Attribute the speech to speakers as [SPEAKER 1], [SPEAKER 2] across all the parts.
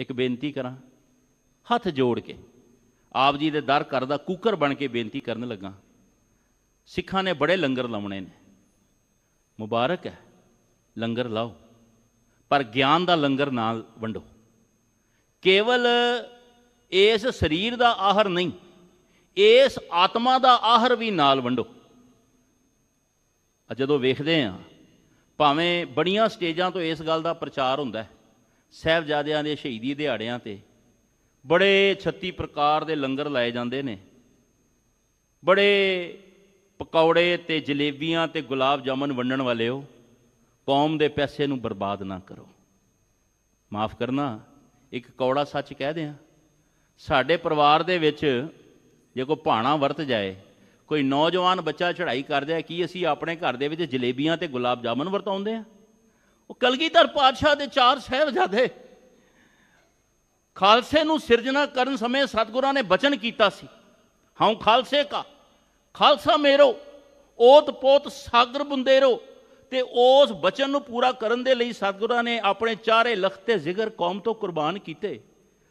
[SPEAKER 1] ਇੱਕ ਬੇਨਤੀ ਕਰਾਂ ਹੱਥ ਜੋੜ ਕੇ ਆਪ ਜੀ ਦੇ ਦਰ ਕਰਦਾ ਕੁੱਕਰ ਬਣ ਕੇ ਬੇਨਤੀ ਕਰਨ ਲੱਗਾ ਸਿੱਖਾਂ ਨੇ ਬੜੇ ਲੰਗਰ ਲਾਉਣੇ ਨੇ ਮੁਬਾਰਕ ਹੈ ਲੰਗਰ ਲਾਓ ਪਰ ਗਿਆਨ ਦਾ ਲੰਗਰ ਨਾਲ ਵੰਡੋ ਕੇਵਲ ਇਸ ਸਰੀਰ ਦਾ ਆਹਰ ਨਹੀਂ ਇਸ ਆਤਮਾ ਦਾ ਆਹਰ ਵੀ ਨਾਲ ਵੰਡੋ ਅ ਜਦੋਂ ਵੇਖਦੇ ਆ ਭਾਵੇਂ ਬੜੀਆਂ ਸਟੇਜਾਂ ਤੋਂ ਇਸ ਗੱਲ ਦਾ ਪ੍ਰਚਾਰ ਹੁੰਦਾ ਹੈ ਸਹਿਬਜ਼ਾਦਿਆਂ ਦੇ ਸ਼ਹੀਦੀ ਦਿਹਾੜਿਆਂ ਤੇ ਬੜੇ 36 ਪ੍ਰਕਾਰ ਦੇ ਲੰਗਰ ਲਾਏ ਜਾਂਦੇ ਨੇ ਬੜੇ ਪਕੌੜੇ ਤੇ ਜਲੇਬੀਆਂ ਤੇ ਗੁਲਾਬ ਜਾਮਨ ਵੰਡਣ ਵਾਲਿਓ ਕੌਮ ਦੇ ਪੈਸੇ ਨੂੰ ਬਰਬਾਦ ਨਾ ਕਰੋ ਮਾਫ ਕਰਨਾ ਇੱਕ ਕੌੜਾ ਸੱਚ ਕਹਿ ਦਿਆਂ ਸਾਡੇ ਪਰਿਵਾਰ ਦੇ ਵਿੱਚ ਜੇ ਕੋ ਭਾਣਾ ਵਰਤ ਜਾਏ ਕੋਈ ਨੌਜਵਾਨ ਬੱਚਾ ਚੜ੍ਹਾਈ ਕਰ ਜਾਏ ਕੀ ਅਸੀਂ ਆਪਣੇ ਘਰ ਦੇ ਵਿੱਚ ਜਲੇਬੀਆਂ ਤੇ ਗੁਲਾਬ ਜਾਮਨ ਵਰਤਾਉਂਦੇ ਆ ਉਹ ਕਲਗੀਧਰ ਪਾਤਸ਼ਾਹ ਦੇ ਚਾਰ ਸਹਿਬਜ਼ਾਦੇ ਖਾਲਸੇ ਨੂੰ ਸਿਰਜਣਾ ਕਰਨ ਸਮੇਂ ਸਤਗੁਰਾਂ ਨੇ ਬਚਨ ਕੀਤਾ ਸੀ ਹਉ ਖਾਲਸੇ ਕਾ ਖਾਲਸਾ ਮੇਰੋ ਓਤ ਪੋਤ ਸਾਗਰ ਬੁੰਦੇਰੋ ਤੇ ਉਸ ਬਚਨ ਨੂੰ ਪੂਰਾ ਕਰਨ ਦੇ ਲਈ ਸਤਗੁਰਾਂ ਨੇ ਆਪਣੇ ਚਾਰੇ ਲਖਤੇ ਜ਼ਿਗਰ ਕੌਮ ਤੋਂ ਕੁਰਬਾਨ ਕੀਤੇ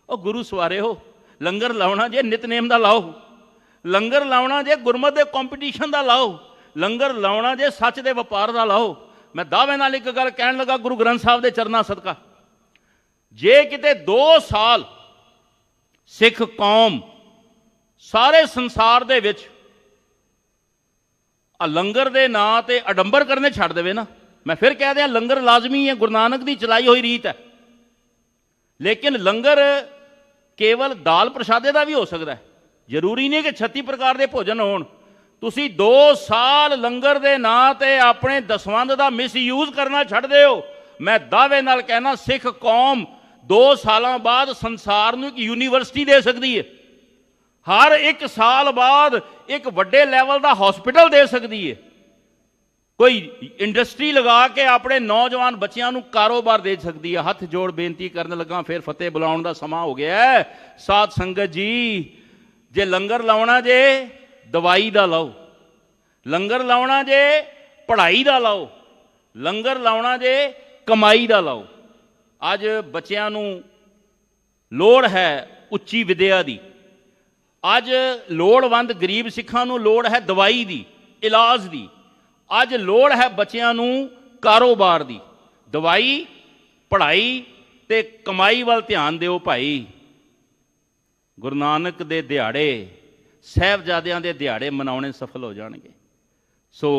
[SPEAKER 1] ਉਹ ਗੁਰੂ ਸਵਾਰੇ ਹੋ ਲੰਗਰ ਲਾਉਣਾ ਜੇ ਨਿਤਨੇਮ ਦਾ ਲਾਓ ਲੰਗਰ ਲਾਉਣਾ ਜੇ ਗੁਰਮਤ ਦੇ ਕੰਪੀਟੀਸ਼ਨ ਦਾ ਲਾਓ ਲੰਗਰ ਲਾਉਣਾ ਜੇ ਸੱਚ ਦੇ ਵਪਾਰ ਦਾ ਲਾਓ ਮੈਂ ਦਾਅਵੇ ਨਾਲ ਇੱਕ ਗੱਲ ਕਹਿਣ ਲੱਗਾ ਗੁਰੂ ਗ੍ਰੰਥ ਸਾਹਿਬ ਦੇ ਚਰਨਾਂ ਸਦਕਾ ਜੇ ਕਿਤੇ 2 ਸਾਲ ਸਿੱਖ ਕੌਮ ਸਾਰੇ ਸੰਸਾਰ ਦੇ ਵਿੱਚ ਆ ਲੰਗਰ ਦੇ ਨਾਂ ਤੇ ਅਡੰਬਰ ਕਰਨੇ ਛੱਡ ਦੇਵੇ ਨਾ ਮੈਂ ਫਿਰ ਕਹਿ ਦਿਆਂ ਲੰਗਰ ਲਾਜ਼ਮੀ ਹੈ ਗੁਰੂ ਨਾਨਕ ਦੀ ਚਲਾਈ ਹੋਈ ਰੀਤ ਹੈ ਲੇਕਿਨ ਲੰਗਰ ਕੇਵਲ ਦਾਲ ਪ੍ਰਸ਼ਾਦੇ ਦਾ ਵੀ ਹੋ ਸਕਦਾ ਹੈ ਜ਼ਰੂਰੀ ਨਹੀਂ ਕਿ 36 ਪ੍ਰਕਾਰ ਦੇ ਭੋਜਨ ਹੋਣ ਤੁਸੀਂ 2 ਸਾਲ ਲੰਗਰ ਦੇ ਨਾਂ ਤੇ ਆਪਣੇ ਦਸਵੰਦ ਦਾ ਮਿਸਯੂਜ਼ ਕਰਨਾ ਛੱਡ ਦਿਓ ਮੈਂ ਦਾਅਵੇ ਨਾਲ ਕਹਿਣਾ ਸਿੱਖ ਕੌਮ 2 ਸਾਲਾਂ ਬਾਅਦ ਸੰਸਾਰ ਨੂੰ ਇੱਕ ਯੂਨੀਵਰਸਿਟੀ ਦੇ ਸਕਦੀ ਹੈ ਹਰ ਇੱਕ ਸਾਲ ਬਾਅਦ ਇੱਕ ਵੱਡੇ ਲੈਵਲ ਦਾ ਹਸਪੀਟਲ ਦੇ ਸਕਦੀ ਹੈ ਕੋਈ ਇੰਡਸਟਰੀ ਲਗਾ ਕੇ ਆਪਣੇ ਨੌਜਵਾਨ ਬੱਚਿਆਂ ਨੂੰ ਕਾਰੋਬਾਰ ਦੇ ਸਕਦੀ ਹੈ ਹੱਥ ਜੋੜ ਬੇਨਤੀ ਕਰਨ ਲੱਗਾ ਫਿਰ ਫਤਿਹ ਬੁਲਾਉਣ ਦਾ ਸਮਾਂ ਹੋ ਗਿਆ ਸਾਧ ਸੰਗਤ ਜੀ ਜੇ ਲੰਗਰ ਲਾਉਣਾ ਜੇ ਦਵਾਈ ਦਾ ਲਾਓ ਲੰਗਰ ਲਾਉਣਾ ਜੇ ਪੜ੍ਹਾਈ ਦਾ ਲਾਓ ਲੰਗਰ ਲਾਉਣਾ ਜੇ ਕਮਾਈ ਦਾ ਲਾਓ ਅੱਜ ਬੱਚਿਆਂ ਨੂੰ ਲੋੜ ਹੈ ਉੱਚੀ ਵਿਦਿਆ ਦੀ ਅੱਜ ਲੋੜਵੰਦ ਗਰੀਬ ਸਿੱਖਾਂ ਨੂੰ ਲੋੜ ਹੈ ਦਵਾਈ ਦੀ ਇਲਾਜ ਦੀ ਅੱਜ ਲੋੜ ਹੈ ਬੱਚਿਆਂ ਨੂੰ ਕਾਰੋਬਾਰ ਦੀ ਦਵਾਈ ਪੜ੍ਹਾਈ ਤੇ ਕਮਾਈ ਵੱਲ ਧਿਆਨ ਦਿਓ ਭਾਈ ਗੁਰੂ ਨਾਨਕ ਦੇ ਦਿਹਾੜੇ ਸਹਿਬਜ਼ਾਦਿਆਂ ਦੇ ਦਿਹਾੜੇ ਮਨਾਉਣੇ ਸਫਲ ਹੋ ਜਾਣਗੇ ਸੋ